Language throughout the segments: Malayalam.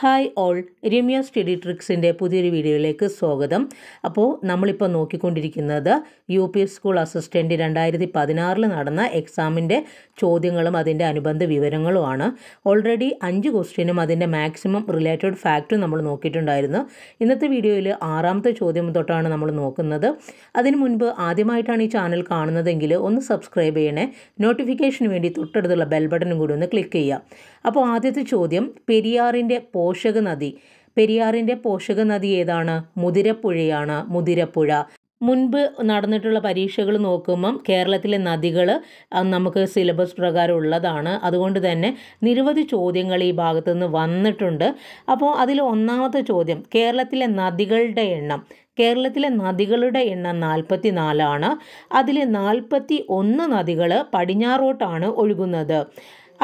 ഹായ് ഓൾ രമ്യ സ്റ്റഡി ട്രിക്സിൻ്റെ പുതിയൊരു വീഡിയോയിലേക്ക് സ്വാഗതം അപ്പോൾ നമ്മളിപ്പോൾ നോക്കിക്കൊണ്ടിരിക്കുന്നത് യു പി സ്കൂൾ അസിസ്റ്റൻ്റ് രണ്ടായിരത്തി പതിനാറിൽ നടന്ന എക്സാമിൻ്റെ ചോദ്യങ്ങളും അതിൻ്റെ അനുബന്ധ വിവരങ്ങളുമാണ് ഓൾറെഡി അഞ്ച് ക്വസ്റ്റ്യനും അതിൻ്റെ മാക്സിമം റിലേറ്റഡ് ഫാക്റ്റും നമ്മൾ നോക്കിയിട്ടുണ്ടായിരുന്നു ഇന്നത്തെ വീഡിയോയിൽ ആറാമത്തെ ചോദ്യം തൊട്ടാണ് നമ്മൾ നോക്കുന്നത് അതിനു മുൻപ് ആദ്യമായിട്ടാണ് ഈ ചാനൽ കാണുന്നതെങ്കിൽ ഒന്ന് സബ്സ്ക്രൈബ് ചെയ്യണേ നോട്ടിഫിക്കേഷന് വേണ്ടി തൊട്ടടുത്തുള്ള ബെൽ ബട്ടനും കൂടി ഒന്ന് ക്ലിക്ക് ചെയ്യുക അപ്പോൾ ആദ്യത്തെ ചോദ്യം പെരിയാറിൻ്റെ പോഷക നദി പെരിയാറിൻ്റെ പോഷക നദി ഏതാണ് മുതിരപ്പുഴയാണ് മുതിരപ്പുഴ മുൻപ് നടന്നിട്ടുള്ള പരീക്ഷകൾ നോക്കുമ്പം കേരളത്തിലെ നദികൾ നമുക്ക് സിലബസ് പ്രകാരം ഉള്ളതാണ് അതുകൊണ്ട് തന്നെ നിരവധി ചോദ്യങ്ങൾ ഈ ഭാഗത്തു നിന്ന് വന്നിട്ടുണ്ട് അപ്പോൾ അതിൽ ഒന്നാമത്തെ ചോദ്യം കേരളത്തിലെ നദികളുടെ എണ്ണം കേരളത്തിലെ നദികളുടെ എണ്ണം നാൽപ്പത്തി നാലാണ് അതിൽ നാൽപ്പത്തി ഒന്ന് നദികൾ പടിഞ്ഞാറോട്ടാണ് ഒഴുകുന്നത്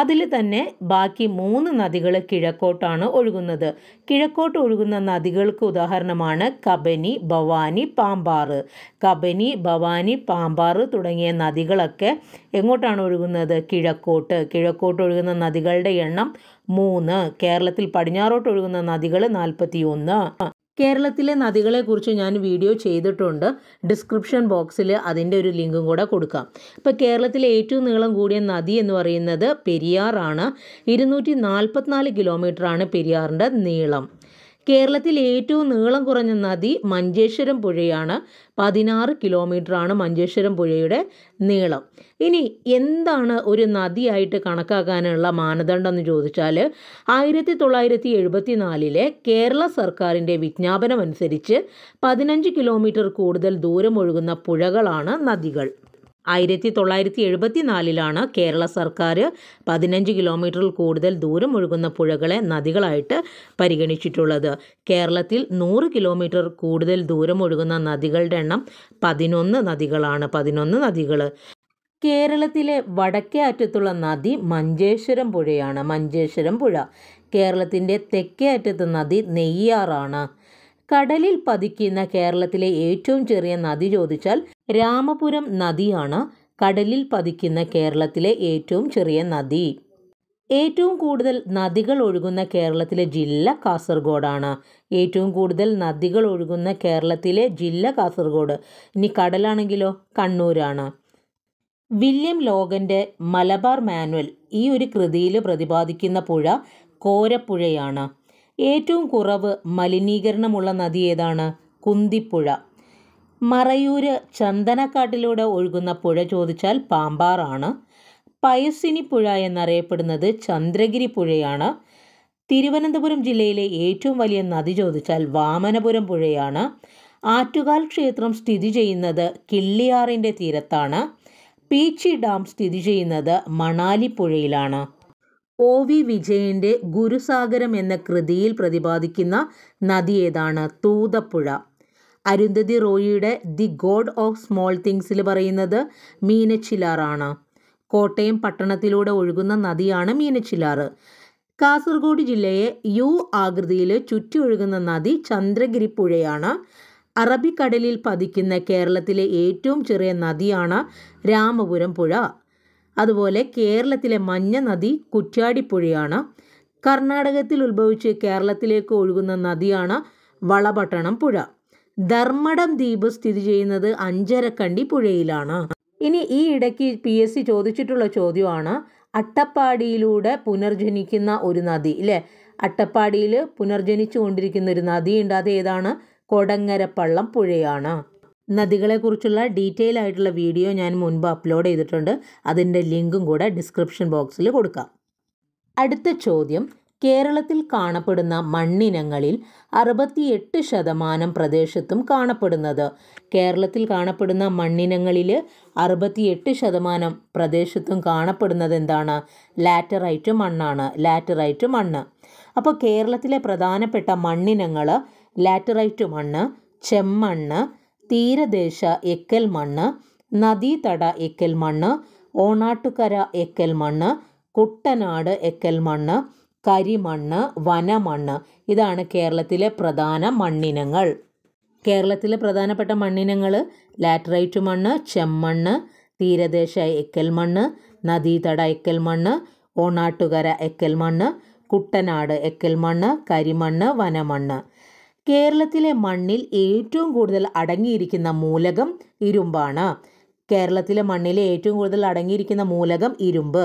അതിൽ തന്നെ ബാക്കി മൂന്ന് നദികൾ കിഴക്കോട്ടാണ് ഒഴുകുന്നത് കിഴക്കോട്ട് ഒഴുകുന്ന നദികൾക്ക് ഉദാഹരണമാണ് കബനി ഭവാനി പാമ്പാറ് കബനി ഭവാനി പാമ്പാറ് തുടങ്ങിയ നദികളൊക്കെ എങ്ങോട്ടാണ് ഒഴുകുന്നത് കിഴക്കോട്ട് കിഴക്കോട്ട് ഒഴുകുന്ന നദികളുടെ എണ്ണം മൂന്ന് കേരളത്തിൽ പടിഞ്ഞാറോട്ട് ഒഴുകുന്ന നദികൾ നാൽപ്പത്തിയൊന്ന് കേരളത്തിലെ നദികളെക്കുറിച്ച് ഞാൻ വീഡിയോ ചെയ്തിട്ടുണ്ട് ഡിസ്ക്രിപ്ഷൻ ബോക്സിൽ അതിൻ്റെ ഒരു ലിങ്കും കൂടെ കൊടുക്കാം ഇപ്പോൾ കേരളത്തിലെ ഏറ്റവും നീളം കൂടിയ നദി എന്ന് പറയുന്നത് പെരിയാറാണ് ഇരുന്നൂറ്റി നാൽപ്പത്തിനാല് കിലോമീറ്ററാണ് പെരിയാറിൻ്റെ നീളം കേരളത്തിൽ ഏറ്റവും നീളം കുറഞ്ഞ നദി മഞ്ചേശ്വരം പുഴയാണ് പതിനാറ് ആണ് മഞ്ചേശ്വരം പുഴയുടെ നീളം ഇനി എന്താണ് ഒരു നദിയായിട്ട് കണക്കാക്കാനുള്ള മാനദണ്ഡം എന്ന് ചോദിച്ചാൽ ആയിരത്തി തൊള്ളായിരത്തി എഴുപത്തി നാലിലെ കേരള സർക്കാരിൻ്റെ വിജ്ഞാപനം അനുസരിച്ച് പതിനഞ്ച് കിലോമീറ്റർ കൂടുതൽ ദൂരം ഒഴുകുന്ന പുഴകളാണ് നദികൾ ആയിരത്തി തൊള്ളായിരത്തി എഴുപത്തിനാലിലാണ് കേരള സർക്കാർ പതിനഞ്ച് കിലോമീറ്ററിൽ കൂടുതൽ ദൂരം ഒഴുകുന്ന പുഴകളെ നദികളായിട്ട് പരിഗണിച്ചിട്ടുള്ളത് കേരളത്തിൽ നൂറ് കിലോമീറ്റർ കൂടുതൽ ദൂരം ഒഴുകുന്ന നദികളുടെ എണ്ണം പതിനൊന്ന് നദികളാണ് പതിനൊന്ന് നദികൾ കേരളത്തിലെ വടക്കേ അറ്റത്തുള്ള നദി മഞ്ചേശ്വരം പുഴയാണ് മഞ്ചേശ്വരം പുഴ കേരളത്തിൻ്റെ തെക്കേ അറ്റത്തെ നദി നെയ്യാറാണ് കടലിൽ പതിക്കുന്ന കേരളത്തിലെ ഏറ്റവും ചെറിയ നദി ചോദിച്ചാൽ രാമപുരം നദിയാണ് കടലിൽ പതിക്കുന്ന കേരളത്തിലെ ഏറ്റവും ചെറിയ നദി ഏറ്റവും കൂടുതൽ നദികൾ ഒഴുകുന്ന കേരളത്തിലെ ജില്ല കാസർഗോഡാണ് ഏറ്റവും കൂടുതൽ നദികൾ ഒഴുകുന്ന കേരളത്തിലെ ജില്ല കാസർഗോഡ് ഇനി കടലാണെങ്കിലോ കണ്ണൂരാണ് വില്യം ലോകൻ്റെ മലബാർ മാനുവൽ ഈ ഒരു കൃതിയിൽ പ്രതിപാദിക്കുന്ന പുഴ കോരപ്പുഴയാണ് ഏറ്റവും കുറവ് മലിനീകരണമുള്ള നദി ഏതാണ് കുന്തിപ്പുഴ മറയൂര് ചന്ദനക്കാട്ടിലൂടെ ഒഴുകുന്ന പുഴ ചോദിച്ചാൽ പാമ്പാറാണ് പയസിനി പുഴ എന്നറിയപ്പെടുന്നത് ചന്ദ്രഗിരി പുഴയാണ് തിരുവനന്തപുരം ജില്ലയിലെ ഏറ്റവും വലിയ നദി ചോദിച്ചാൽ വാമനപുരം പുഴയാണ് ആറ്റുകാൽ ക്ഷേത്രം സ്ഥിതി ചെയ്യുന്നത് കിള്ളിയാറിൻ്റെ തീരത്താണ് പീച്ചി ഡാം സ്ഥിതി ചെയ്യുന്നത് മണാലി പുഴയിലാണ് ഒ വി വിജയൻ്റെ ഗുരുസാഗരം എന്ന കൃതിയിൽ പ്രതിപാദിക്കുന്ന നദി ഏതാണ് തൂതപ്പുഴ അരുന്ധതി റോയിയുടെ ദി ഗോഡ് ഓഫ് സ്മോൾ തിങ്സിൽ പറയുന്നത് മീനച്ചിലാറാണ് കോട്ടയം പട്ടണത്തിലൂടെ ഒഴുകുന്ന നദിയാണ് മീനച്ചിലാറ് കാസർഗോഡ് ജില്ലയെ യു ആകൃതിയിൽ ചുറ്റി ഒഴുകുന്ന നദി ചന്ദ്രഗിരി പുഴയാണ് അറബിക്കടലിൽ പതിക്കുന്ന കേരളത്തിലെ ഏറ്റവും ചെറിയ നദിയാണ് രാമപുരം പുഴ അതുപോലെ കേരളത്തിലെ മഞ്ഞ നദി കുറ്റ്യാടിപ്പുഴയാണ് കർണാടകത്തിൽ ഉത്ഭവിച്ച് കേരളത്തിലേക്ക് ഒഴുകുന്ന നദിയാണ് വളപട്ടണം പുഴ ധർമ്മടം ദ്വീപ് സ്ഥിതി ചെയ്യുന്നത് അഞ്ചരക്കണ്ടി പുഴയിലാണ് ഇനി ഈ ഇടയ്ക്ക് പി എസ് സി ചോദിച്ചിട്ടുള്ള ചോദ്യമാണ് അട്ടപ്പാടിയിലൂടെ പുനർജനിക്കുന്ന ഒരു നദി അല്ലേ അട്ടപ്പാടിയിൽ പുനർജനിച്ചു കൊണ്ടിരിക്കുന്ന ഒരു നദിയുണ്ട് അത് ഏതാണ് കൊടങ്ങരപ്പള്ളം പുഴയാണ് നദികളെക്കുറിച്ചുള്ള ഡീറ്റെയിൽ ആയിട്ടുള്ള വീഡിയോ ഞാൻ മുൻപ് അപ്ലോഡ് ചെയ്തിട്ടുണ്ട് അതിൻ്റെ ലിങ്കും കൂടെ ഡിസ്ക്രിപ്ഷൻ ബോക്സിൽ കൊടുക്കാം അടുത്ത ചോദ്യം കേരളത്തിൽ കാണപ്പെടുന്ന മണ്ണിനങ്ങളിൽ അറുപത്തിയെട്ട് ശതമാനം പ്രദേശത്തും കാണപ്പെടുന്നത് കേരളത്തിൽ കാണപ്പെടുന്ന മണ്ണിനങ്ങളിൽ അറുപത്തിയെട്ട് ശതമാനം പ്രദേശത്തും കാണപ്പെടുന്നത് എന്താണ് ലാറ്ററൈറ്റ് മണ്ണാണ് ലാറ്ററൈറ്റ് മണ്ണ് അപ്പോൾ കേരളത്തിലെ പ്രധാനപ്പെട്ട മണ്ണിനങ്ങൾ ലാറ്ററൈറ്റ് മണ്ണ് ചെമ്മണ്ണ് തീരദേശ എക്കൽ മണ്ണ് നദീതട എക്കൽ മണ്ണ് ഓണാട്ടുകര എക്കൽ മണ്ണ് കുട്ടനാട് എക്കൽ മണ്ണ് കരിമണ്ണ് വനമണ്ണ് ഇതാണ് കേരളത്തിലെ പ്രധാന മണ്ണിനങ്ങൾ കേരളത്തിലെ പ്രധാനപ്പെട്ട മണ്ണിനങ്ങൾ ലാറ്ററൈറ്റ് മണ്ണ് ചെമ്മണ്ണ് തീരദേശ എക്കൽ മണ്ണ് നദീതട എക്കൽ മണ്ണ് ഓണാട്ടുകര എക്കൽ മണ്ണ് കുട്ടനാട് എക്കൽ മണ്ണ് കരിമണ്ണ് വനമണ്ണ് കേരളത്തിലെ മണ്ണിൽ ഏറ്റവും കൂടുതൽ അടങ്ങിയിരിക്കുന്ന മൂലകം ഇരുമ്പാണ് കേരളത്തിലെ മണ്ണിലെ ഏറ്റവും കൂടുതൽ അടങ്ങിയിരിക്കുന്ന മൂലകം ഇരുമ്പ്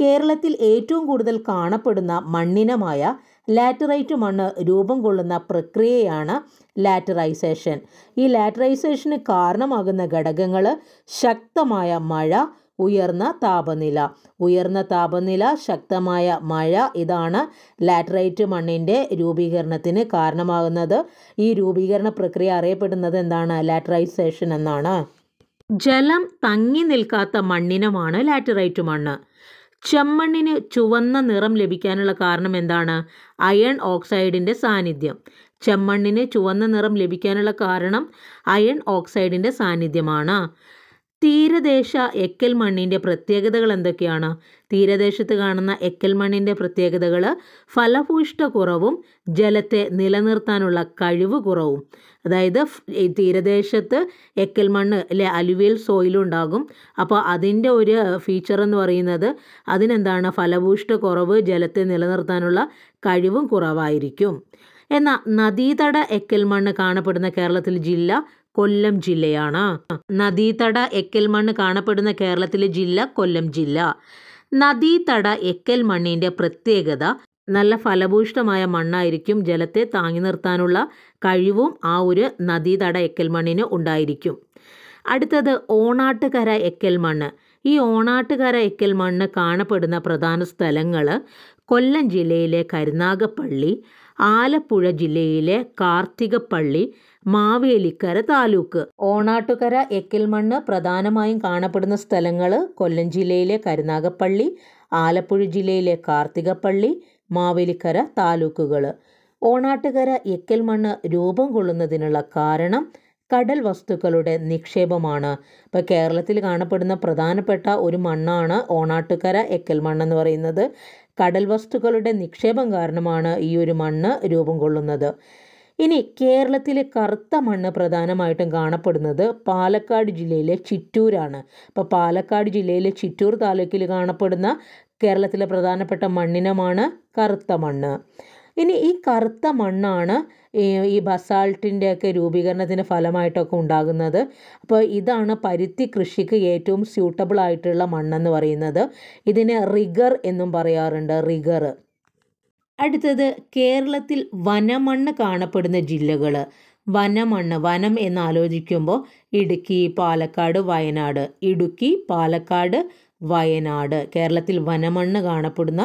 കേരളത്തിൽ ഏറ്റവും കൂടുതൽ കാണപ്പെടുന്ന മണ്ണിനമായ ലാറ്ററൈറ്റ് മണ്ണ് രൂപം കൊള്ളുന്ന പ്രക്രിയയാണ് ലാറ്ററൈസേഷൻ ഈ ലാറ്ററൈസേഷന് കാരണമാകുന്ന ഘടകങ്ങൾ ശക്തമായ മഴ ഉയർന്ന താപനില ഉയർന്ന താപനില ശക്തമായ മഴ ഇതാണ് ലാറ്ററൈറ്റ് മണ്ണിൻ്റെ രൂപീകരണത്തിന് കാരണമാകുന്നത് ഈ രൂപീകരണ പ്രക്രിയ അറിയപ്പെടുന്നത് എന്താണ് ലാറ്ററൈസേഷൻ എന്നാണ് ജലം തങ്ങി നിൽക്കാത്ത മണ്ണിനുമാണ് ലാറ്ററൈറ്റ് മണ്ണ് ചെമ്മണ്ണിന് ചുവന്ന നിറം ലഭിക്കാനുള്ള കാരണം എന്താണ് അയൺ ഓക്സൈഡിൻ്റെ സാന്നിധ്യം ചെമ്മണ്ണിന് ചുവന്ന നിറം ലഭിക്കാനുള്ള കാരണം അയൺ ഓക്സൈഡിൻ്റെ സാന്നിധ്യമാണ് തീരദേശ എക്കൽ മണ്ണിൻ്റെ പ്രത്യേകതകൾ എന്തൊക്കെയാണ് തീരദേശത്ത് കാണുന്ന എക്കൽ മണ്ണിൻ്റെ പ്രത്യേകതകൾ ഫലഭൂഷ്ഠ കുറവും ജലത്തെ നിലനിർത്താനുള്ള കഴിവ് കുറവും അതായത് തീരദേശത്ത് എക്കൽ മണ്ണ് അല്ലെ അലുവിയൽ സോയിലുണ്ടാകും അപ്പോൾ അതിൻ്റെ ഒരു ഫീച്ചർ എന്ന് പറയുന്നത് അതിനെന്താണ് ഫലഭൂഷ്ഠ കുറവ് ജലത്തെ നിലനിർത്താനുള്ള കഴിവും കുറവായിരിക്കും എന്നാൽ നദീതട എക്കൽ മണ്ണ് കാണപ്പെടുന്ന കേരളത്തിൽ ജില്ല കൊല്ലം ജില്ലയാണ് നദീതട എക്കൽമണ്ണ് കാണപ്പെടുന്ന കേരളത്തിലെ ജില്ല കൊല്ലം ജില്ല നദീതട എക്കൽ മണ്ണിൻ്റെ പ്രത്യേകത നല്ല ഫലഭൂഷ്ടമായ മണ്ണായിരിക്കും ജലത്തെ താങ്ങി നിർത്താനുള്ള കഴിവും ആ ഒരു നദീതട എക്കൽ മണ്ണിന് ഉണ്ടായിരിക്കും അടുത്തത് ഓണാട്ടുകര എക്കൽ മണ്ണ് ഈ ഓണാട്ടുകര എക്കൽ മണ്ണ് കാണപ്പെടുന്ന പ്രധാന സ്ഥലങ്ങൾ കൊല്ലം ജില്ലയിലെ കരുനാഗപ്പള്ളി ആലപ്പുഴ ജില്ലയിലെ കാർത്തികപ്പള്ളി മാവേലിക്കര താലൂക്ക് ഓണാട്ടുകര എക്കിൽമണ്ണ് പ്രധാനമായും കാണപ്പെടുന്ന സ്ഥലങ്ങൾ കൊല്ലം ജില്ലയിലെ കരുനാഗപ്പള്ളി ആലപ്പുഴ ജില്ലയിലെ കാർത്തികപ്പള്ളി മാവേലിക്കര താലൂക്കുകൾ ഓണാട്ടുകര എക്കൽമണ്ണ് രൂപം കൊള്ളുന്നതിനുള്ള കാരണം കടൽ വസ്തുക്കളുടെ നിക്ഷേപമാണ് ഇപ്പോൾ കേരളത്തിൽ കാണപ്പെടുന്ന പ്രധാനപ്പെട്ട ഒരു മണ്ണാണ് ഓണാട്ടുകര എക്കൽ എന്ന് പറയുന്നത് കടൽ വസ്തുക്കളുടെ നിക്ഷേപം കാരണമാണ് ഈ ഒരു മണ്ണ് രൂപം കൊള്ളുന്നത് ഇനി കേരളത്തിലെ കറുത്ത മണ്ണ് പ്രധാനമായിട്ടും കാണപ്പെടുന്നത് പാലക്കാട് ജില്ലയിലെ ചിറ്റൂരാണ് അപ്പോൾ പാലക്കാട് ജില്ലയിലെ ചിറ്റൂർ താലൂക്കിൽ കാണപ്പെടുന്ന കേരളത്തിലെ പ്രധാനപ്പെട്ട മണ്ണിനമാണ് കറുത്ത മണ്ണ് ഇനി ഈ കറുത്ത മണ്ണാണ് ഈ ബസാൾട്ടിൻ്റെയൊക്കെ ഒക്കെ രൂപീകരണത്തിൻ്റെ ഫലമായിട്ടൊക്കെ ഉണ്ടാകുന്നത് അപ്പോൾ ഇതാണ് പരുത്തി കൃഷിക്ക് ഏറ്റവും സ്യൂട്ടബിൾ ആയിട്ടുള്ള മണ്ണെന്ന് പറയുന്നത് ഇതിനെ റിഗർ എന്നും പറയാറുണ്ട് റിഗർ അടുത്തത് കേരളത്തിൽ വനമണ്ണ് കാണപ്പെടുന്ന ജില്ലകൾ വനമണ്ണ് വനം എന്നാലോചിക്കുമ്പോൾ ഇടുക്കി പാലക്കാട് വയനാട് ഇടുക്കി പാലക്കാട് വയനാട് കേരളത്തിൽ വനമണ്ണ് കാണപ്പെടുന്ന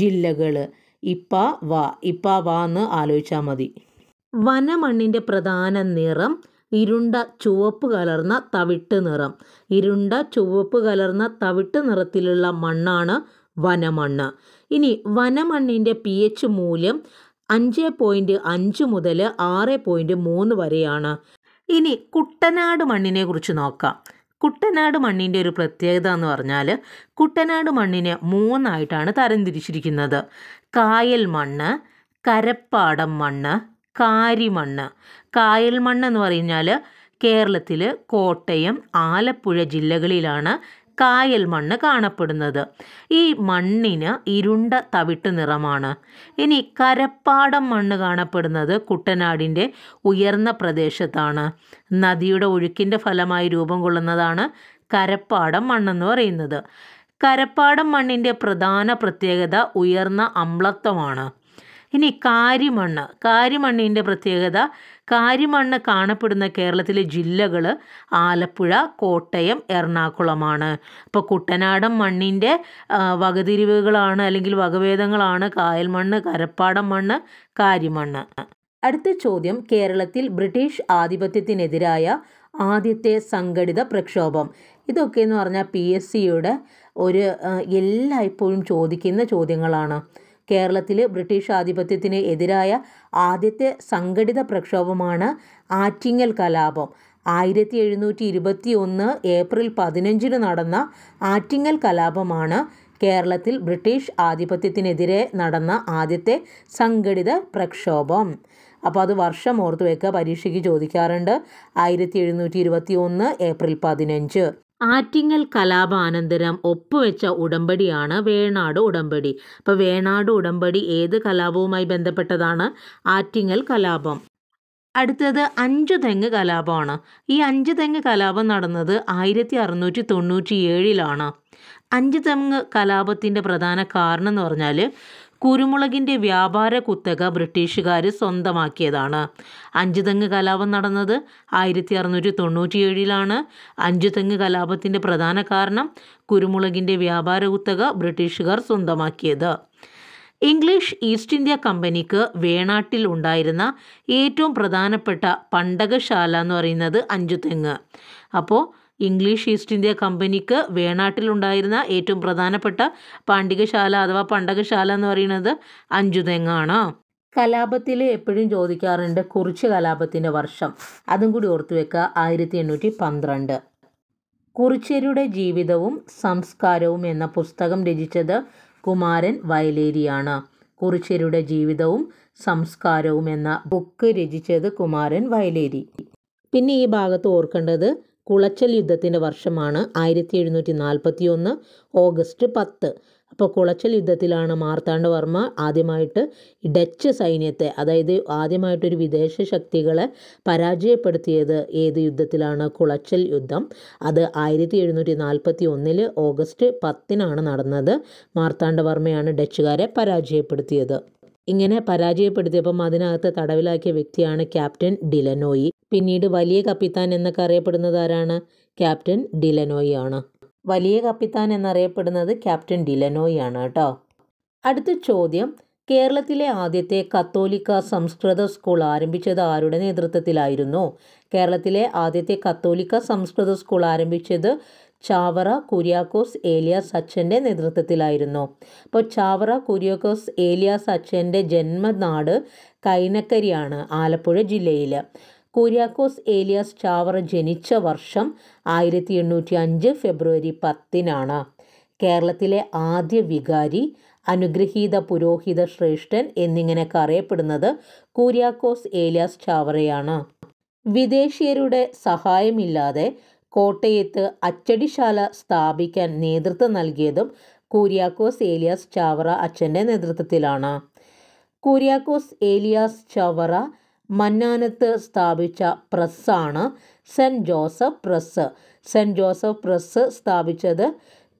ജില്ലകൾ ഇപ്പ വ ഇപ്പ വ എന്ന് ആലോചിച്ചാൽ മതി വനമണ്ണിൻ്റെ പ്രധാന നിറം ഇരുണ്ട ചുവപ്പ് കലർന്ന തവിട്ട് നിറം ഇരുണ്ട ചുവപ്പ് കലർന്ന തവിട്ട് നിറത്തിലുള്ള മണ്ണാണ് വനമണ്ണ് ഇനി വനമണ്ണിൻ്റെ പി എച്ച് മൂല്യം അഞ്ച് പോയിൻറ്റ് അഞ്ച് മുതൽ ആറ് പോയിൻറ്റ് മൂന്ന് വരെയാണ് ഇനി കുട്ടനാട് മണ്ണിനെ കുറിച്ച് നോക്കാം കുട്ടനാട് മണ്ണിൻ്റെ ഒരു പ്രത്യേകത എന്ന് പറഞ്ഞാൽ കുട്ടനാട് മണ്ണിനെ മൂന്നായിട്ടാണ് തരംതിരിച്ചിരിക്കുന്നത് കായൽ മണ്ണ് കരപ്പാടം മണ്ണ് കാരിമണ്ണ് കായൽ മണ്ണ് എന്ന് പറഞ്ഞാൽ കേരളത്തിൽ കോട്ടയം ആലപ്പുഴ ജില്ലകളിലാണ് കായൽ മണ്ണ് കാണപ്പെടുന്നത് ഈ മണ്ണിന് ഇരുണ്ട തവിട്ട് നിറമാണ് ഇനി കരപ്പാടം മണ്ണ് കാണപ്പെടുന്നത് കുട്ടനാടിൻ്റെ ഉയർന്ന പ്രദേശത്താണ് നദിയുടെ ഒഴുക്കിൻ്റെ ഫലമായി രൂപം കൊള്ളുന്നതാണ് കരപ്പാടം മണ്ണെന്ന് പറയുന്നത് കരപ്പാടം മണ്ണിൻ്റെ പ്രധാന പ്രത്യേകത ഉയർന്ന അമ്ലത്വമാണ് ഇനി കാരിമണ്ണ് കാരിമണ്ണിൻ്റെ പ്രത്യേകത കാര്യമണ്ണ് കാണപ്പെടുന്ന കേരളത്തിലെ ജില്ലകൾ ആലപ്പുഴ കോട്ടയം എറണാകുളമാണ് അപ്പോൾ കുട്ടനാടൻ മണ്ണിൻ്റെ വകതിരിവുകളാണ് അല്ലെങ്കിൽ വകഭേദങ്ങളാണ് കായൽ മണ്ണ് കരപ്പാടം മണ്ണ് കാര്യമണ്ണ് അടുത്ത ചോദ്യം കേരളത്തിൽ ബ്രിട്ടീഷ് ആധിപത്യത്തിനെതിരായ ആദ്യത്തെ സംഘടിത പ്രക്ഷോഭം ഇതൊക്കെ എന്ന് പറഞ്ഞാൽ പി എസ് സിയുടെ ഒരു എല്ലായ്പ്പോഴും ചോദിക്കുന്ന ചോദ്യങ്ങളാണ് കേരളത്തിൽ ബ്രിട്ടീഷ് ആധിപത്യത്തിന് എതിരായ ആദ്യത്തെ സംഘടിത പ്രക്ഷോഭമാണ് ആറ്റിങ്ങൽ കലാപം ആയിരത്തി എഴുന്നൂറ്റി ഇരുപത്തി ഒന്ന് ഏപ്രിൽ പതിനഞ്ചിന് നടന്ന ആറ്റിങ്ങൽ കലാപമാണ് കേരളത്തിൽ ബ്രിട്ടീഷ് ആധിപത്യത്തിനെതിരെ നടന്ന ആദ്യത്തെ സംഘടിത പ്രക്ഷോഭം അപ്പോൾ അത് വർഷം ഓർത്തു വെക്കുക പരീക്ഷയ്ക്ക് ചോദിക്കാറുണ്ട് ആയിരത്തി എഴുന്നൂറ്റി ഇരുപത്തി ഒന്ന് ഏപ്രിൽ പതിനഞ്ച് ആറ്റിങ്ങൽ കലാപാനന്തരം ഒപ്പുവെച്ച ഉടമ്പടിയാണ് വേണാട് ഉടമ്പടി അപ്പോൾ വേണാട് ഉടമ്പടി ഏത് കലാപവുമായി ബന്ധപ്പെട്ടതാണ് ആറ്റിങ്ങൽ കലാപം അടുത്തത് അഞ്ചു തെങ്ങ് കലാപമാണ് ഈ അഞ്ചു തെങ്ങ് കലാപം നടന്നത് ആയിരത്തി അറുന്നൂറ്റി തൊണ്ണൂറ്റി ഏഴിലാണ് അഞ്ചു തെങ്ങ് കലാപത്തിൻ്റെ പ്രധാന കാരണം എന്ന് പറഞ്ഞാൽ കുരുമുളകിൻ്റെ വ്യാപാര കുത്തക ബ്രിട്ടീഷുകാർ സ്വന്തമാക്കിയതാണ് അഞ്ചുതെങ്ങ് കലാപം നടന്നത് ആയിരത്തി അറുന്നൂറ്റി തൊണ്ണൂറ്റിയേഴിലാണ് അഞ്ചുതെങ്ങ് കലാപത്തിൻ്റെ പ്രധാന കാരണം കുരുമുളകിൻ്റെ വ്യാപാര കുത്തക ബ്രിട്ടീഷുകാർ സ്വന്തമാക്കിയത് ഇംഗ്ലീഷ് ഈസ്റ്റ് ഇന്ത്യ കമ്പനിക്ക് വേണാട്ടിൽ ഉണ്ടായിരുന്ന ഏറ്റവും പ്രധാനപ്പെട്ട പണ്ടകശാല എന്ന് പറയുന്നത് അഞ്ചുതെങ്ങ് അപ്പോൾ ഇംഗ്ലീഷ് ഈസ്റ്റ് ഇന്ത്യ കമ്പനിക്ക് വേണാട്ടിലുണ്ടായിരുന്ന ഏറ്റവും പ്രധാനപ്പെട്ട പാണ്ഡികശാല അഥവാ പണ്ടകശാല എന്ന് പറയുന്നത് അഞ്ചുതെങ്ങാണ് കലാപത്തിൽ എപ്പോഴും ചോദിക്കാറുണ്ട് കുറിച്ച് കലാപത്തിൻ്റെ വർഷം അതും കൂടി ഓർത്തു വെക്കുക ആയിരത്തി എണ്ണൂറ്റി പന്ത്രണ്ട് കുറിച്ചരുടെ ജീവിതവും സംസ്കാരവും എന്ന പുസ്തകം രചിച്ചത് കുമാരൻ വയലേരിയാണ് കുറിച്ചരുടെ ജീവിതവും സംസ്കാരവും എന്ന ബുക്ക് രചിച്ചത് കുമാരൻ വയലേരി പിന്നെ ഈ ഭാഗത്ത് ഓർക്കേണ്ടത് കുളച്ചൽ യുദ്ധത്തിൻ്റെ വർഷമാണ് ആയിരത്തി എഴുന്നൂറ്റി നാൽപ്പത്തി ഒന്ന് ഓഗസ്റ്റ് പത്ത് അപ്പോൾ കുളച്ചൽ യുദ്ധത്തിലാണ് മാർത്താണ്ഡവർമ്മ ആദ്യമായിട്ട് ഡച്ച് സൈന്യത്തെ അതായത് ആദ്യമായിട്ടൊരു വിദേശ ശക്തികളെ പരാജയപ്പെടുത്തിയത് ഏത് യുദ്ധത്തിലാണ് കുളച്ചൽ യുദ്ധം അത് ആയിരത്തി എഴുന്നൂറ്റി നാൽപ്പത്തി ഒന്നില് ഓഗസ്റ്റ് പത്തിനാണ് നടന്നത് മാർത്താണ്ഡവർമ്മയാണ് ഡച്ചുകാരെ പരാജയപ്പെടുത്തിയത് ഇങ്ങനെ പരാജയപ്പെടുത്തിയപ്പം അതിനകത്ത് തടവിലാക്കിയ വ്യക്തിയാണ് ക്യാപ്റ്റൻ ഡിലനോയി പിന്നീട് വലിയ കപ്പിത്താൻ എന്നൊക്കെ അറിയപ്പെടുന്നത് ആരാണ് ക്യാപ്റ്റൻ ഡിലനോയി ആണ് വലിയ കപ്പിത്താൻ എന്നറിയപ്പെടുന്നത് ക്യാപ്റ്റൻ ഡിലനോയി ആണ് കേട്ടോ അടുത്ത ചോദ്യം കേരളത്തിലെ ആദ്യത്തെ കത്തോലിക്ക സംസ്കൃത സ്കൂൾ ആരംഭിച്ചത് ആരുടെ നേതൃത്വത്തിലായിരുന്നു കേരളത്തിലെ ആദ്യത്തെ കത്തോലിക്ക സംസ്കൃത സ്കൂൾ ആരംഭിച്ചത് ചാവറ കുര്യാക്കോസ് ഏലിയാസ് അച്ഛൻ്റെ നേതൃത്വത്തിലായിരുന്നു അപ്പോൾ ചാവറ കുര്യാക്കോസ് ഏലിയാസ് അച്ഛൻ്റെ ജന്മനാട് കൈനക്കരിയാണ് ആലപ്പുഴ ജില്ലയിൽ കുര്യാക്കോസ് ഏലിയാസ് ചാവറ ജനിച്ച വർഷം ആയിരത്തി എണ്ണൂറ്റി അഞ്ച് ഫെബ്രുവരി പത്തിനാണ് കേരളത്തിലെ ആദ്യ വികാരി അനുഗ്രഹീത പുരോഹിത ശ്രേഷ്ഠൻ എന്നിങ്ങനെയൊക്കെ അറിയപ്പെടുന്നത് കുര്യാക്കോസ് ഏലിയാസ് ചാവറയാണ് വിദേശീയരുടെ സഹായമില്ലാതെ കോട്ടയത്ത് അച്ചടിശാല സ്ഥാപിക്കാൻ നേതൃത്വം നൽകിയതും കൂര്യാക്കോസ് ഏലിയാസ് ചാവറ അച്ഛൻ്റെ നേതൃത്വത്തിലാണ് കൂര്യാക്കോസ് ഏലിയാസ് ചവറ മന്നാനത്ത് സ്ഥാപിച്ച പ്രസ്സാണ് saint Joseph press saint Joseph press സ്ഥാപിച്ചത്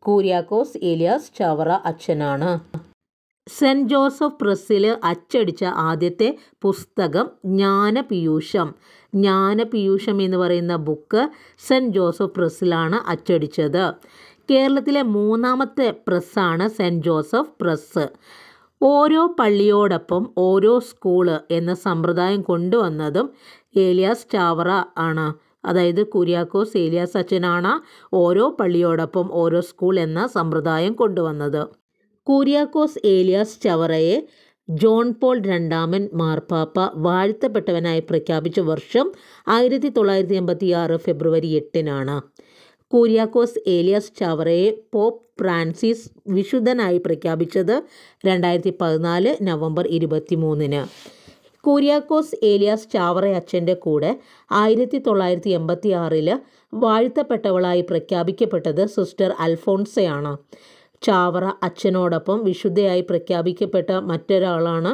കൂര്യാക്കോസ് ഏലിയാസ് ചവറ അച്ഛനാണ് സെൻറ്റ് ജോസഫ് പ്രസ്സിൽ അച്ചടിച്ച ആദ്യത്തെ പുസ്തകം ജ്ഞാനപീയൂഷം ജ്ഞാനപീയൂഷം എന്ന് പറയുന്ന ബുക്ക് സെൻറ്റ് ജോസഫ് പ്രസ്സിലാണ് അച്ചടിച്ചത് കേരളത്തിലെ മൂന്നാമത്തെ പ്രസ്സാണ് സെൻറ്റ് ജോസഫ് പ്രസ് ഓരോ പള്ളിയോടൊപ്പം ഓരോ സ്കൂള് എന്ന സമ്പ്രദായം കൊണ്ടുവന്നതും ഏലിയാസ് ചാവറ ആണ് അതായത് കുര്യാക്കോസ് ഏലിയാസ് അച്ഛനാണ് ഓരോ പള്ളിയോടൊപ്പം ഓരോ സ്കൂൾ എന്ന സമ്പ്രദായം കൊണ്ടുവന്നത് കുര്യാക്കോസ് ഏലിയാസ് ചവറയെ ജോൺ പോൾ രണ്ടാമൻ മാർപ്പാപ്പ വാഴ്ത്തപ്പെട്ടവനായി പ്രഖ്യാപിച്ച വർഷം ആയിരത്തി തൊള്ളായിരത്തി എൺപത്തി ആറ് ഫെബ്രുവരി എട്ടിനാണ് കൂരിയാക്കോസ് ഏലിയാസ് ചാവറയെ പോപ്പ് ഫ്രാൻസിസ് വിശുദ്ധനായി പ്രഖ്യാപിച്ചത് രണ്ടായിരത്തി പതിനാല് നവംബർ ഇരുപത്തി മൂന്നിന് കൂരിയാക്കോസ് ഏലിയാസ് ചാവറ അച്ഛൻ്റെ കൂടെ ആയിരത്തി തൊള്ളായിരത്തി എൺപത്തി ആറിൽ വാഴ്ത്തപ്പെട്ടവളായി പ്രഖ്യാപിക്കപ്പെട്ടത് സിസ്റ്റർ അൽഫോൺസയാണ് ചാവറ അച്ഛനോടൊപ്പം വിശുദ്ധയായി പ്രഖ്യാപിക്കപ്പെട്ട മറ്റൊരാളാണ്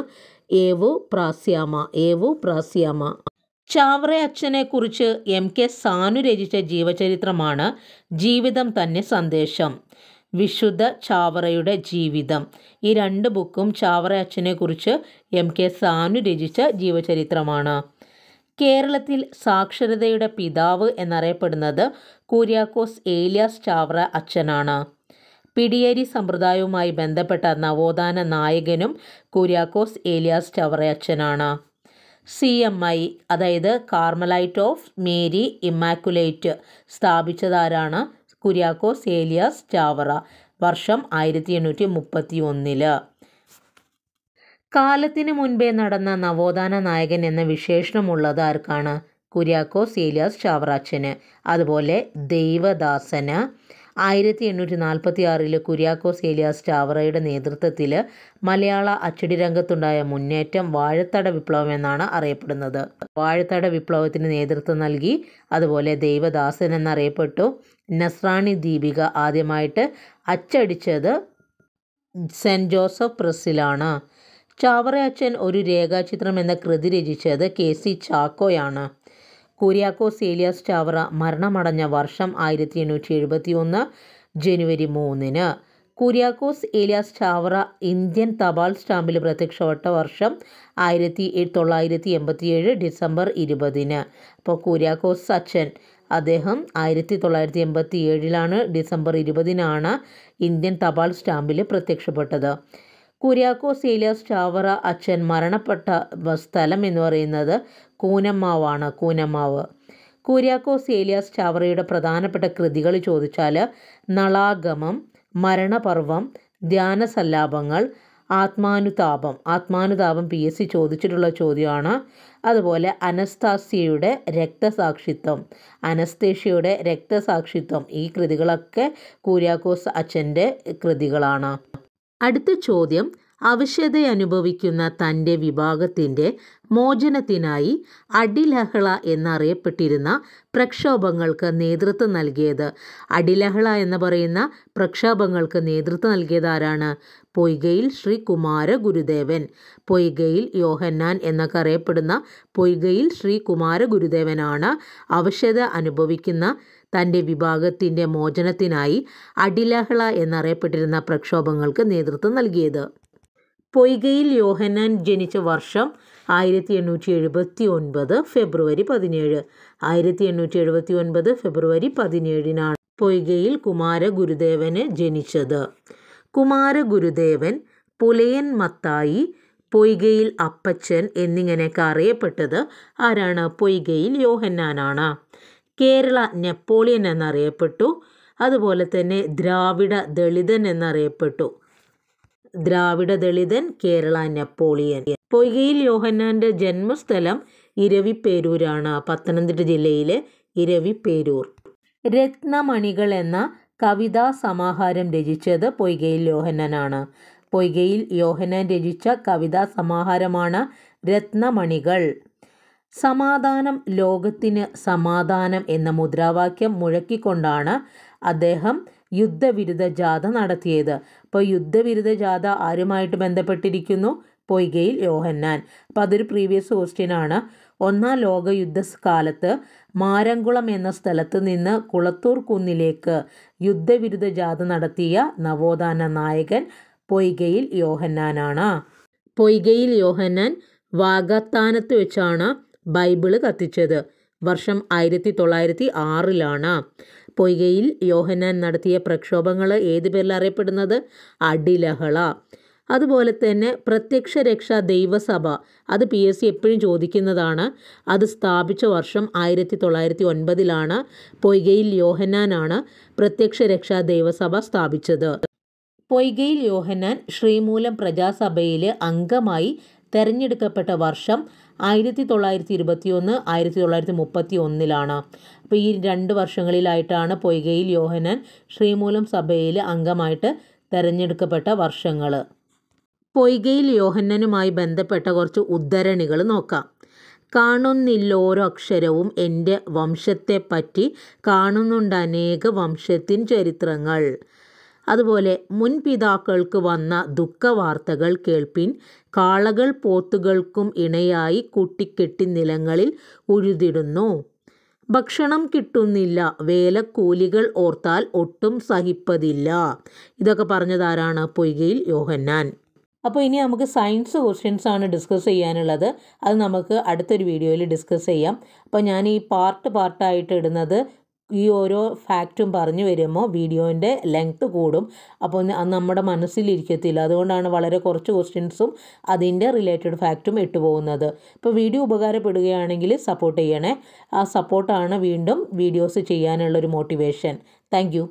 ഏവു പ്രാസ്യാമ ഏവു പ്രാസ്യാമ ചാവറ അച്ഛനെക്കുറിച്ച് എം കെ സാനു രചിച്ച ജീവചരിത്രമാണ് ജീവിതം തന്നെ സന്ദേശം വിശുദ്ധ ചാവറയുടെ ജീവിതം ഈ രണ്ട് ബുക്കും ചാവറ അച്ഛനെക്കുറിച്ച് എം കെ സാനു രചിച്ച ജീവചരിത്രമാണ് കേരളത്തിൽ സാക്ഷരതയുടെ പിതാവ് എന്നറിയപ്പെടുന്നത് കുര്യാക്കോസ് ഏലിയാസ് ചാവറ അച്ഛനാണ് പിടിയേരി സമ്പ്രദായവുമായി ബന്ധപ്പെട്ട നവോത്ഥാന നായകനും കുര്യാക്കോസ് ഏലിയാസ് ടവറയച്ചനാണ് സി എം ഐ അതായത് കാർമലൈറ്റ് ഓഫ് മേരി ഇമാക്കുലേറ്റ് സ്ഥാപിച്ചതാരാണ് കുര്യാക്കോസ് ഏലിയാസ് ടാവറ വർഷം ആയിരത്തി എണ്ണൂറ്റി മുപ്പത്തി ഒന്നില് കാലത്തിന് മുൻപേ നടന്ന നവോത്ഥാന നായകൻ എന്ന വിശേഷണമുള്ളത് ആർക്കാണ് കുര്യാക്കോസ് ഏലിയാസ് ചാവറാച്ചന് അതുപോലെ ദൈവദാസന് ആയിരത്തി എണ്ണൂറ്റി നാൽപ്പത്തി ആറിൽ കുര്യാക്കോസ് ഏലിയാസ് ചാവറയുടെ നേതൃത്വത്തിൽ മലയാള അച്ചടി രംഗത്തുണ്ടായ മുന്നേറ്റം വാഴത്തട വിപ്ലവം എന്നാണ് അറിയപ്പെടുന്നത് വാഴത്തട വിപ്ലവത്തിന് നേതൃത്വം നൽകി അതുപോലെ ദൈവദാസൻ എന്നറിയപ്പെട്ടു നസ്രാണി ദീപിക ആദ്യമായിട്ട് അച്ചടിച്ചത് സെൻറ്റ് ജോസഫ് പ്രസ്സിലാണ് ചാവറ അച്ഛൻ ഒരു രേഖാചിത്രം എന്ന കൃതി രചിച്ചത് കെ സി ചാക്കോയാണ് കുര്യാക്കോ ഏലിയാസ് ചാവറ മരണമടഞ്ഞ വർഷം ആയിരത്തി എണ്ണൂറ്റി എഴുപത്തി ഒന്ന് ജനുവരി മൂന്നിന് കുര്യാക്കോസ് ഏലിയാസ് ചാവറ ഇന്ത്യൻ തപാൽ സ്റ്റാമ്പിൽ പ്രത്യക്ഷപ്പെട്ട വർഷം ആയിരത്തി തൊള്ളായിരത്തി ഏഴ് ഡിസംബർ ഇരുപതിന് അപ്പോൾ കുര്യാക്കോസ് അച്ഛൻ അദ്ദേഹം ആയിരത്തി തൊള്ളായിരത്തി എൺപത്തി ഏഴിലാണ് ഡിസംബർ ഇരുപതിനാണ് ഇന്ത്യൻ തപാൽ സ്റ്റാമ്പിൽ പ്രത്യക്ഷപ്പെട്ടത് കുര്യാക്കോസ് ഏലിയാസ് ചാവറ അച്ഛൻ മരണപ്പെട്ട സ്ഥലം എന്ന് പറയുന്നത് കൂനമ്മാവാണ് കൂനമ്മാവ് കുര്യാക്കോസ് ഏലിയാസ് ചാവറയുടെ പ്രധാനപ്പെട്ട കൃതികൾ ചോദിച്ചാൽ Nalagamam Maranaparvam Dhyanasallapangal Atmanutapam Atmanutapam P S C ചോദിച്ചിട്ടുള്ള ചോദ്യമാണ് അതുപോലെ അനസ്താസ്യയുടെ രക്തസാക്ഷിത്വം അനസ്തേഷ്യയുടെ രക്തസാക്ഷിത്വം ഈ കൃതികളൊക്കെ കൂര്യാക്കോസ് അച്ഛൻ്റെ കൃതികളാണ് അടുത്ത ചോദ്യം അനുഭവിക്കുന്ന തൻ്റെ വിഭാഗത്തിൻ്റെ മോചനത്തിനായി അടിലഹള എന്നറിയപ്പെട്ടിരുന്ന പ്രക്ഷോഭങ്ങൾക്ക് നേതൃത്വം നൽകിയത് അടിലഹള എന്ന് പറയുന്ന പ്രക്ഷോഭങ്ങൾക്ക് നേതൃത്വം നൽകിയത് ആരാണ് പൊയ്കയിൽ ശ്രീ കുമാര ഗുരുദേവൻ പൊയ്കയിൽ യോഹന്നാൻ എന്നൊക്കെ അറിയപ്പെടുന്ന പൊയ്കയിൽ ശ്രീ കുമാര ഗുരുദേവനാണ് അവശത അനുഭവിക്കുന്ന തൻ്റെ വിഭാഗത്തിൻ്റെ മോചനത്തിനായി അടിലഹള എന്നറിയപ്പെട്ടിരുന്ന പ്രക്ഷോഭങ്ങൾക്ക് നേതൃത്വം നൽകിയത് പൊയ്കയിൽ യോഹനാൻ ജനിച്ച വർഷം ആയിരത്തി എണ്ണൂറ്റി എഴുപത്തി ഒൻപത് ഫെബ്രുവരി പതിനേഴ് ആയിരത്തി എണ്ണൂറ്റി എഴുപത്തി ഒൻപത് ഫെബ്രുവരി പതിനേഴിനാണ് പൊയ്കയിൽ കുമാരഗുരുദേവന് ജനിച്ചത് കുമാരഗുരുദേവൻ പുലയൻ മത്തായി പൊയ്കയിൽ അപ്പച്ചൻ എന്നിങ്ങനെയൊക്കെ അറിയപ്പെട്ടത് ആരാണ് പൊയ്കയിൽ യോഹന്നാനാണ് കേരള നെപ്പോളിയൻ എന്നറിയപ്പെട്ടു അതുപോലെ തന്നെ ദ്രാവിഡ ദളിതൻ എന്നറിയപ്പെട്ടു ദ്രാവിഡ ദളിതൻ കേരള നെപ്പോളിയൻ പൊയ്കയിൽ യോഹന്നാൻ്റെ ജന്മസ്ഥലം ഇരവിപ്പേരൂരാണ് പത്തനംതിട്ട ജില്ലയിലെ ഇരവിപ്പേരൂർ രത്നമണികൾ എന്ന കവിതാ സമാഹാരം രചിച്ചത് പൊയ്കയിൽ യോഹന്നനാണ് പൊയ്കയിൽ യോഹന്നാൻ രചിച്ച കവിതാ സമാഹാരമാണ് രത്നമണികൾ സമാധാനം ലോകത്തിന് സമാധാനം എന്ന മുദ്രാവാക്യം മുഴക്കിക്കൊണ്ടാണ് അദ്ദേഹം യുദ്ധവിരുദ്ധ ജാഥ നടത്തിയത് അപ്പോൾ യുദ്ധവിരുദ്ധ ജാഥ ആരുമായിട്ട് ബന്ധപ്പെട്ടിരിക്കുന്നു പൊയ്കയിൽ യോഹന്നാൻ അപ്പോൾ അതൊരു പ്രീവിയസ് ക്വസ്റ്റ്യനാണ് ഒന്നാം ലോക കാലത്ത് മാരംകുളം എന്ന സ്ഥലത്ത് നിന്ന് കുളത്തൂർ കുന്നിലേക്ക് യുദ്ധവിരുദ്ധ ജാഥ നടത്തിയ നവോത്ഥാന നായകൻ പൊയ്കയിൽ യോഹന്നാനാണ് പൊയ്കയിൽ യോഹന്നാൻ വാഗത്താനത്ത് വെച്ചാണ് ബൈബിള് കത്തിച്ചത് വർഷം ആയിരത്തി തൊള്ളായിരത്തി ആറിലാണ് പൊയ്കയിൽ യോഹന്നാൻ നടത്തിയ പ്രക്ഷോഭങ്ങൾ ഏത് പേരിൽ അറിയപ്പെടുന്നത് അടിലഹള അതുപോലെ തന്നെ പ്രത്യക്ഷ രക്ഷാ ദൈവസഭ അത് പി എസ് സി എപ്പോഴും ചോദിക്കുന്നതാണ് അത് സ്ഥാപിച്ച വർഷം ആയിരത്തി തൊള്ളായിരത്തി ഒൻപതിലാണ് പൊയ്കയിൽ യോഹന്നാനാണ് പ്രത്യക്ഷ രക്ഷാ ദൈവസഭ സ്ഥാപിച്ചത് പൊയ്കയിൽ യോഹന്നാൻ ശ്രീമൂലം പ്രജാസഭയിലെ അംഗമായി തെരഞ്ഞെടുക്കപ്പെട്ട വർഷം ആയിരത്തി തൊള്ളായിരത്തി ഇരുപത്തിയൊന്ന് ആയിരത്തി തൊള്ളായിരത്തി മുപ്പത്തി ഒന്നിലാണ് അപ്പോൾ ഈ രണ്ട് വർഷങ്ങളിലായിട്ടാണ് പൊയ്കയിൽ യോഹനൻ ശ്രീമൂലം സഭയിൽ അംഗമായിട്ട് തിരഞ്ഞെടുക്കപ്പെട്ട വർഷങ്ങൾ പൊയ്കയിൽ യോഹന്നനുമായി ബന്ധപ്പെട്ട കുറച്ച് ഉദ്ധരണികൾ നോക്കാം കാണുന്നില്ല ഓരോ അക്ഷരവും എൻ്റെ വംശത്തെപ്പറ്റി കാണുന്നുണ്ട് അനേക വംശത്തിൻ ചരിത്രങ്ങൾ അതുപോലെ മുൻപിതാക്കൾക്ക് വന്ന ദുഃഖവാർത്തകൾ കേൾപ്പിൻ കാളകൾ പോത്തുകൾക്കും ഇണയായി കൂട്ടിക്കെട്ടി നിലങ്ങളിൽ ഉഴുതിടുന്നു ഭക്ഷണം കിട്ടുന്നില്ല വേലക്കൂലികൾ ഓർത്താൽ ഒട്ടും സഹിപ്പതില്ല ഇതൊക്കെ പറഞ്ഞതാരാണ് പൊയ്കയിൽ യോഹന്നാൻ അപ്പോൾ ഇനി നമുക്ക് സയൻസ് ക്വസ്റ്റ്യൻസ് ആണ് ഡിസ്കസ് ചെയ്യാനുള്ളത് അത് നമുക്ക് അടുത്തൊരു വീഡിയോയിൽ ഡിസ്കസ് ചെയ്യാം അപ്പോൾ ഞാൻ ഈ പാർട്ട് പാർട്ടായിട്ട് ഇടുന്നത് ഈ ഓരോ ഫാക്റ്റും പറഞ്ഞു വരുമ്പോൾ വീഡിയോൻ്റെ ലെങ്ത്ത് കൂടും അപ്പോൾ അത് നമ്മുടെ മനസ്സിലിരിക്കത്തില്ല അതുകൊണ്ടാണ് വളരെ കുറച്ച് ക്വസ്റ്റ്യൻസും അതിൻ്റെ റിലേറ്റഡ് ഫാക്റ്റും ഇട്ടുപോകുന്നത് ഇപ്പോൾ വീഡിയോ ഉപകാരപ്പെടുകയാണെങ്കിൽ സപ്പോർട്ട് ചെയ്യണേ ആ സപ്പോർട്ടാണ് വീണ്ടും വീഡിയോസ് ചെയ്യാനുള്ളൊരു മോട്ടിവേഷൻ താങ്ക്